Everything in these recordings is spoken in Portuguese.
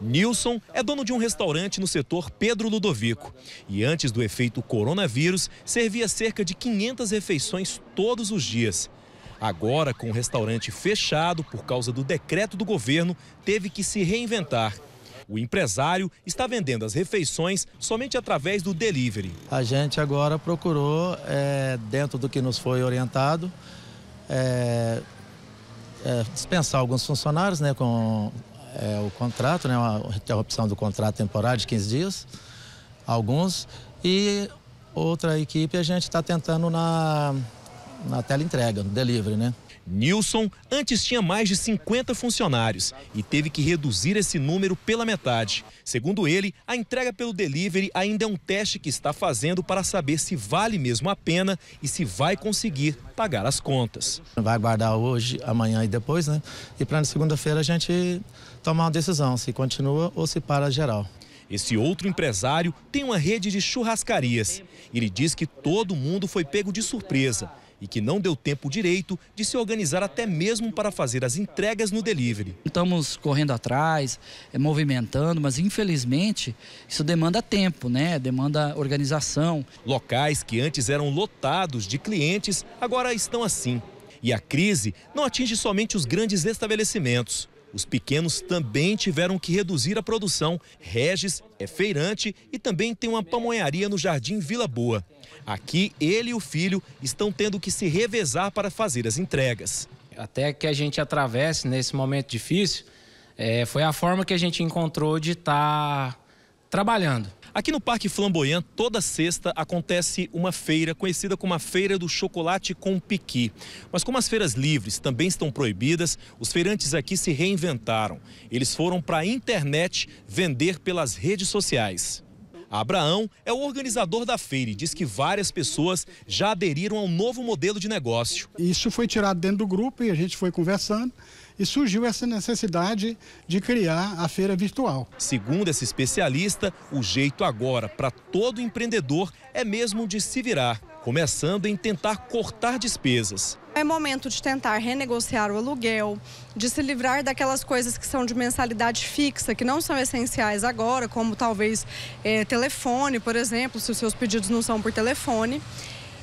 Nilson é dono de um restaurante no setor Pedro Ludovico e antes do efeito coronavírus servia cerca de 500 refeições todos os dias. Agora, com o restaurante fechado por causa do decreto do governo, teve que se reinventar. O empresário está vendendo as refeições somente através do delivery. A gente agora procurou, é, dentro do que nos foi orientado, é, é, dispensar alguns funcionários né, com é, o contrato, né, uma interrupção do contrato temporário de 15 dias, alguns, e outra equipe a gente está tentando na na tela entrega, no delivery, né? Nilson antes tinha mais de 50 funcionários e teve que reduzir esse número pela metade. Segundo ele, a entrega pelo delivery ainda é um teste que está fazendo para saber se vale mesmo a pena e se vai conseguir pagar as contas. Vai aguardar hoje, amanhã e depois, né? E para segunda-feira a gente tomar uma decisão se continua ou se para geral. Esse outro empresário tem uma rede de churrascarias. Ele diz que todo mundo foi pego de surpresa e que não deu tempo direito de se organizar até mesmo para fazer as entregas no delivery. Estamos correndo atrás, eh, movimentando, mas infelizmente isso demanda tempo, né? Demanda organização. Locais que antes eram lotados de clientes agora estão assim. E a crise não atinge somente os grandes estabelecimentos. Os pequenos também tiveram que reduzir a produção. Regis é feirante e também tem uma pamonharia no Jardim Vila Boa. Aqui, ele e o filho estão tendo que se revezar para fazer as entregas. Até que a gente atravesse nesse momento difícil, é, foi a forma que a gente encontrou de estar. Tá trabalhando. Aqui no Parque Flamboyant, toda sexta acontece uma feira conhecida como a Feira do Chocolate com Piqui. Mas como as feiras livres também estão proibidas, os feirantes aqui se reinventaram. Eles foram para a internet vender pelas redes sociais. Abraão é o organizador da feira e diz que várias pessoas já aderiram ao novo modelo de negócio. Isso foi tirado dentro do grupo e a gente foi conversando e surgiu essa necessidade de criar a feira virtual. Segundo esse especialista, o jeito agora para todo empreendedor é mesmo de se virar, começando em tentar cortar despesas. É momento de tentar renegociar o aluguel, de se livrar daquelas coisas que são de mensalidade fixa, que não são essenciais agora, como talvez é, telefone, por exemplo, se os seus pedidos não são por telefone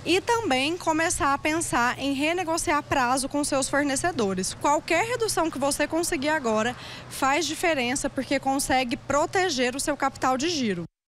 e também começar a pensar em renegociar prazo com seus fornecedores. Qualquer redução que você conseguir agora faz diferença porque consegue proteger o seu capital de giro.